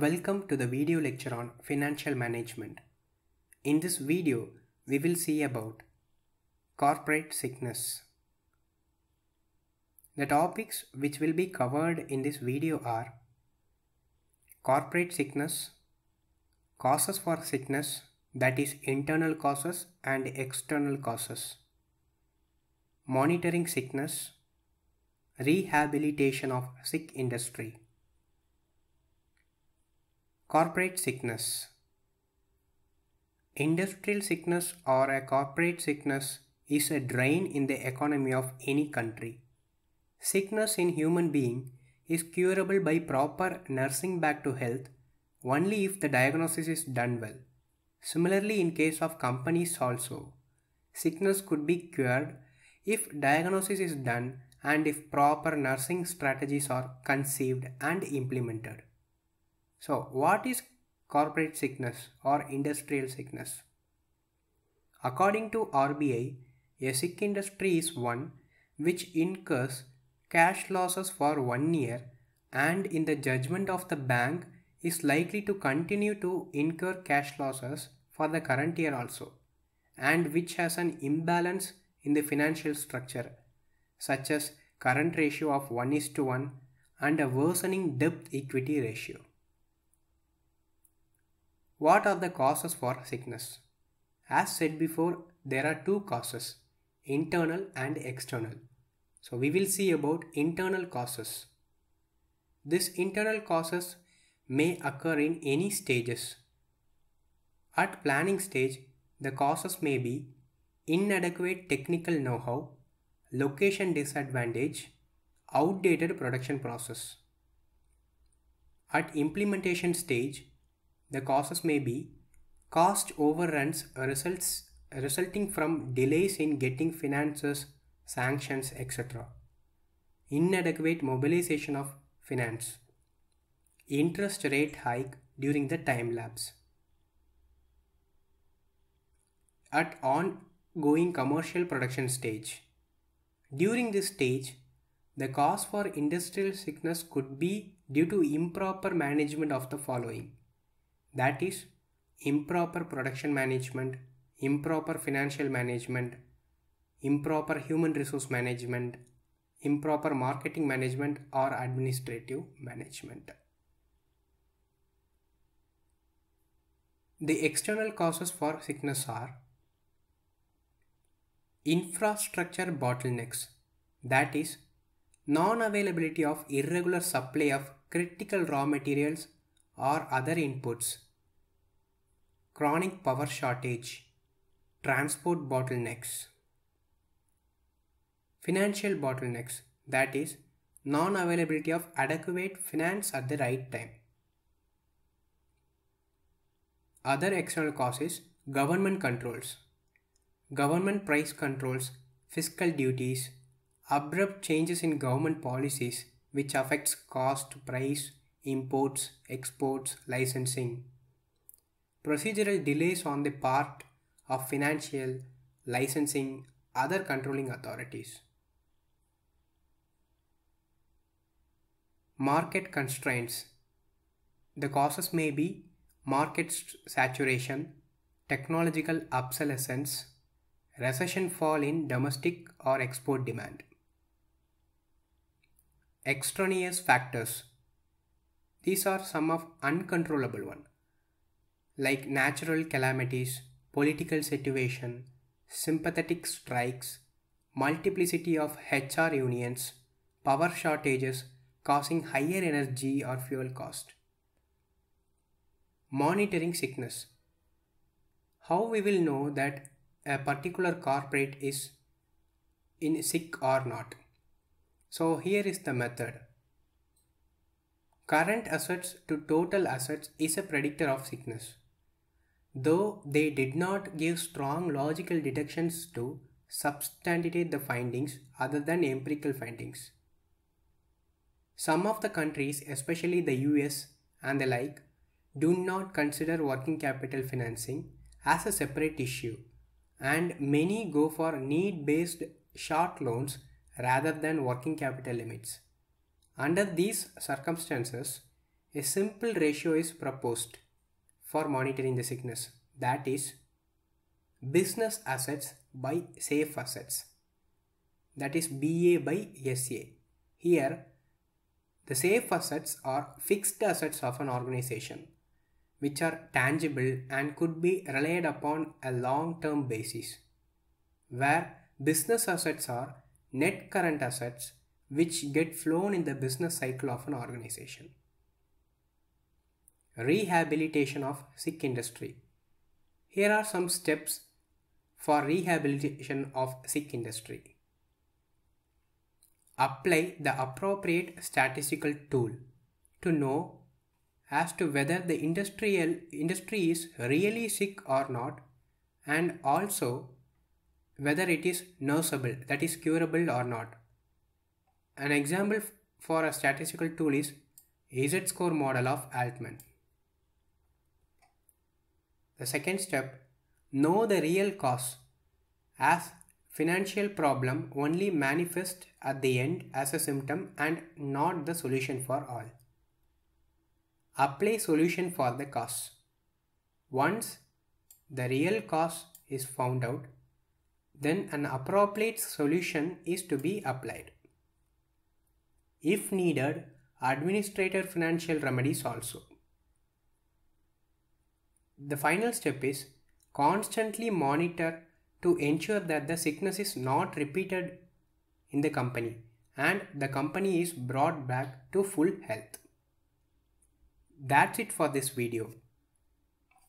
Welcome to the video lecture on financial management. In this video, we will see about corporate sickness. The topics which will be covered in this video are corporate sickness, causes for sickness that is internal causes and external causes, monitoring sickness, rehabilitation of sick industry Corporate sickness. Industrial sickness or a corporate sickness is a drain in the economy of any country. Sickness in human being is curable by proper nursing back to health only if the diagnosis is done well. Similarly, in case of companies also, sickness could be cured if diagnosis is done and if proper nursing strategies are conceived and implemented. So what is corporate sickness or industrial sickness? According to RBI, a sick industry is one which incurs cash losses for one year and in the judgment of the bank is likely to continue to incur cash losses for the current year also and which has an imbalance in the financial structure such as current ratio of 1 is to 1 and a worsening debt equity ratio. What are the causes for sickness? As said before, there are two causes, internal and external. So we will see about internal causes. This internal causes may occur in any stages. At planning stage, the causes may be inadequate technical know-how, location disadvantage, outdated production process. At implementation stage, the causes may be cost overruns results resulting from delays in getting finances, sanctions, etc. Inadequate mobilization of finance. Interest rate hike during the time lapse. At ongoing commercial production stage. During this stage, the cause for industrial sickness could be due to improper management of the following that is improper production management, improper financial management, improper human resource management, improper marketing management or administrative management. The external causes for sickness are infrastructure bottlenecks, that is, non availability of irregular supply of critical raw materials or other inputs chronic power shortage, transport bottlenecks, financial bottlenecks, that is, non availability of adequate finance at the right time. Other external causes government controls, government price controls, fiscal duties, abrupt changes in government policies which affects cost, price, imports, exports, licensing procedural delays on the part of financial, licensing, other controlling authorities. Market constraints. The causes may be market saturation, technological obsolescence, recession fall in domestic or export demand. Extraneous factors. These are some of uncontrollable ones like natural calamities, political situation, sympathetic strikes, multiplicity of HR unions, power shortages causing higher energy or fuel cost. Monitoring sickness. How we will know that a particular corporate is in sick or not. So here is the method. Current assets to total assets is a predictor of sickness though they did not give strong logical deductions to substantiate the findings other than empirical findings. Some of the countries, especially the US and the like, do not consider working capital financing as a separate issue, and many go for need based short loans rather than working capital limits. Under these circumstances, a simple ratio is proposed for monitoring the sickness that is business assets by safe assets that is BA by SA. Here the safe assets are fixed assets of an organization which are tangible and could be relied upon a long-term basis where business assets are net current assets which get flown in the business cycle of an organization. Rehabilitation of sick industry. Here are some steps for rehabilitation of sick industry. Apply the appropriate statistical tool to know as to whether the industrial industry is really sick or not and also whether it is nurseable that is curable or not. An example for a statistical tool is AZ score model of Altman. The second step, know the real cause. As financial problem only manifest at the end as a symptom and not the solution for all. Apply solution for the cause. Once the real cause is found out, then an appropriate solution is to be applied. If needed, administrator financial remedies also. The final step is constantly monitor to ensure that the sickness is not repeated in the company and the company is brought back to full health. That's it for this video.